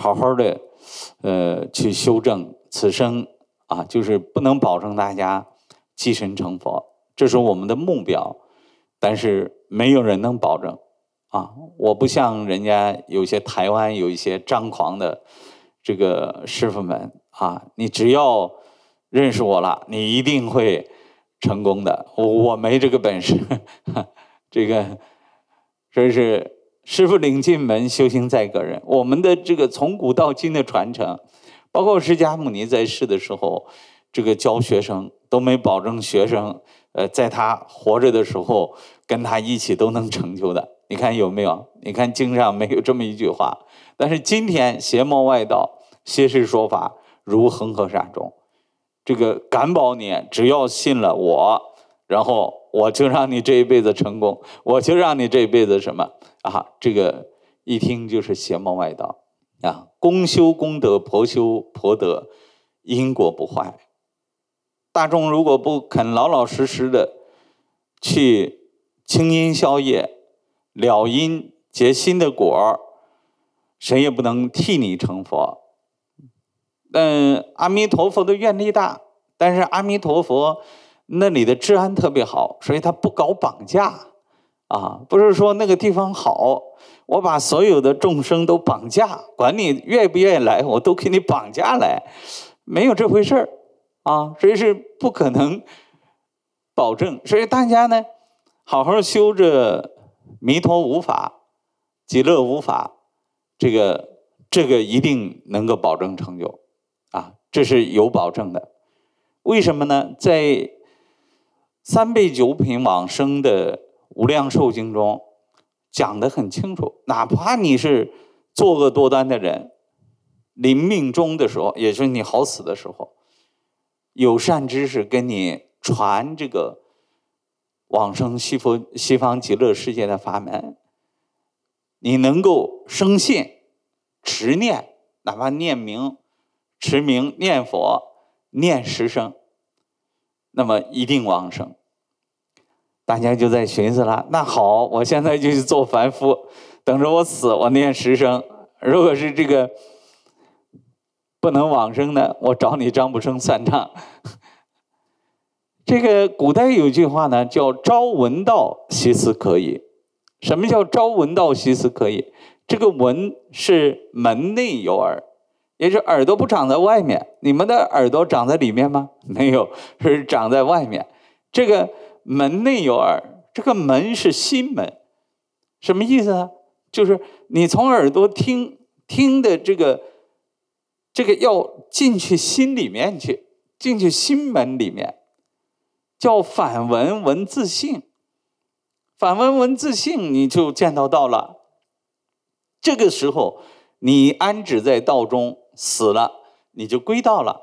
好好的，呃，去修正此生啊，就是不能保证大家积身成佛，这是我们的目标，但是没有人能保证啊。我不像人家有些台湾有一些张狂的这个师傅们啊，你只要认识我了，你一定会成功的。我我没这个本事，这个真是。师傅领进门，修行在个人。我们的这个从古到今的传承，包括释迦牟尼在世的时候，这个教学生都没保证学生，呃，在他活着的时候跟他一起都能成就的。你看有没有？你看经上没有这么一句话。但是今天邪魔外道、邪师说法如恒河沙中，这个敢保你只要信了我。然后我就让你这一辈子成功，我就让你这一辈子什么啊？这个一听就是邪门外道，啊，公修公德，婆修婆德，因果不坏。大众如果不肯老老实实的去清音消业，了因结新的果儿，谁也不能替你成佛。但阿弥陀佛的愿力大，但是阿弥陀佛。那里的治安特别好，所以他不搞绑架啊，不是说那个地方好，我把所有的众生都绑架，管你愿不愿意来，我都给你绑架来，没有这回事儿啊，所以是不可能保证，所以大家呢，好好修着弥陀无法、极乐无法，这个这个一定能够保证成就啊，这是有保证的，为什么呢？在三辈九品往生的《无量寿经》中讲得很清楚，哪怕你是作恶多端的人，临命终的时候，也就是你好死的时候，有善知识跟你传这个往生西方西方极乐世界的法门，你能够生信、持念，哪怕念名、持名、念佛、念十声。那么一定往生，大家就在寻思了。那好，我现在就去做凡夫，等着我死，我念十声。如果是这个不能往生的，我找你张不生算账。这个古代有句话呢，叫“朝闻道，夕死可以”。什么叫“朝闻道，夕死可以”？这个“闻”是门内有耳。也是耳朵不长在外面，你们的耳朵长在里面吗？没有，是长在外面。这个门内有耳，这个门是心门，什么意思呢？就是你从耳朵听听的这个，这个要进去心里面去，进去心门里面，叫反闻闻自性。反闻闻自性，你就见到道了。这个时候，你安止在道中。死了，你就归道了。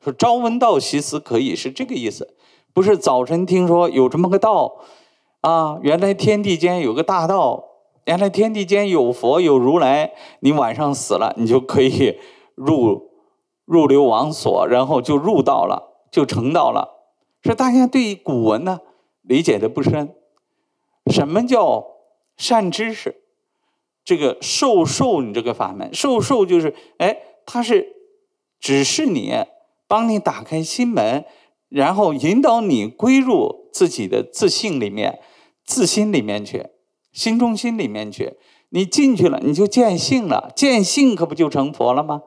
说朝闻道，夕死可以是这个意思，不是早晨听说有这么个道，啊，原来天地间有个大道，原来天地间有佛有如来。你晚上死了，你就可以入入流王所，然后就入道了，就成道了。说大家对古文呢理解的不深，什么叫善知识？这个受受你这个法门，受受就是哎。他是指示你，帮你打开心门，然后引导你归入自己的自信里面、自心里面去、心中心里面去。你进去了，你就见性了，见性可不就成佛了吗？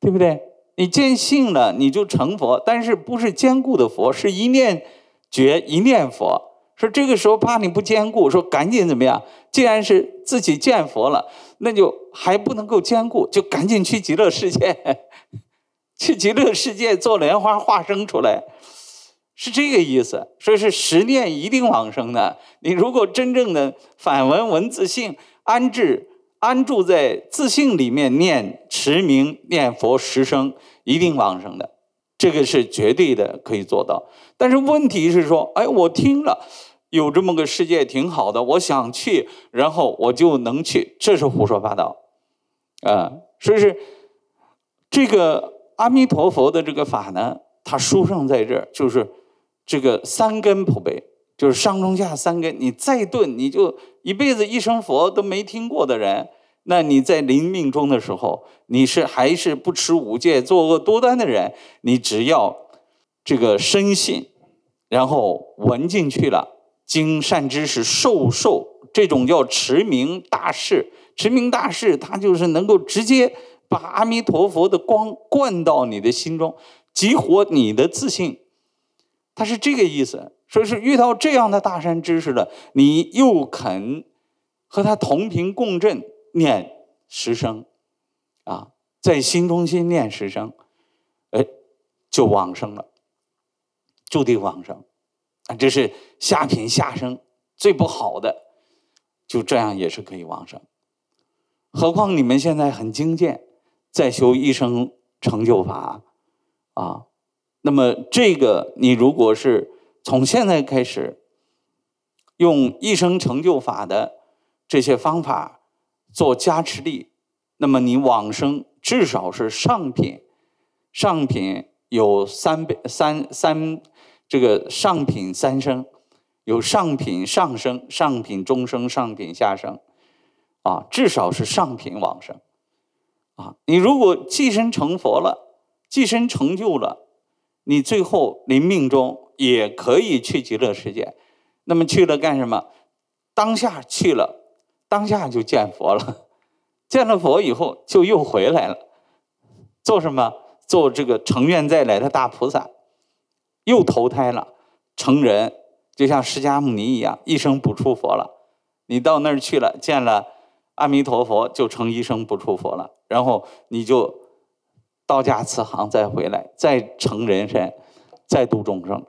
对不对？你见性了，你就成佛，但是不是坚固的佛？是一念觉，一念佛。说这个时候怕你不坚固，说赶紧怎么样？既然是自己见佛了，那就还不能够兼顾，就赶紧去极乐世界，去极乐世界做莲花化生出来，是这个意思。所以是十念一定往生的，你如果真正的反闻文字性，安置安住在自性里面念持名念佛十声，一定往生的，这个是绝对的可以做到。但是问题是说，哎，我听了。有这么个世界挺好的，我想去，然后我就能去，这是胡说八道，啊！以是这个阿弥陀佛的这个法呢，它殊胜在这儿，就是这个三根普被，就是上中下三根，你再顿，你就一辈子一声佛都没听过的人，那你在临命终的时候，你是还是不持五戒作恶多端的人，你只要这个深信，然后闻进去了。经善知识授受，这种叫持名大士，持名大士他就是能够直接把阿弥陀佛的光灌到你的心中，激活你的自信。他是这个意思，说是遇到这样的大善知识了，你又肯和他同频共振，念十声，啊，在心中心念十声，哎，就往生了，注定往生。啊，这是下品下生最不好的，就这样也是可以往生。何况你们现在很精进，在修一生成就法，啊，那么这个你如果是从现在开始，用一生成就法的这些方法做加持力，那么你往生至少是上品，上品有三倍三三。这个上品三生有上品上生、上品中生、上品下生，啊，至少是上品往生。啊，你如果寄身成佛了，寄身成就了，你最后临命中也可以去极乐世界。那么去了干什么？当下去了，当下就见佛了。见了佛以后，就又回来了。做什么？做这个成愿再来的大菩萨。又投胎了，成人就像释迦牟尼一样，一生不出佛了。你到那儿去了，见了阿弥陀佛，就成一生不出佛了。然后你就道家慈航再回来，再成人身，再度众生。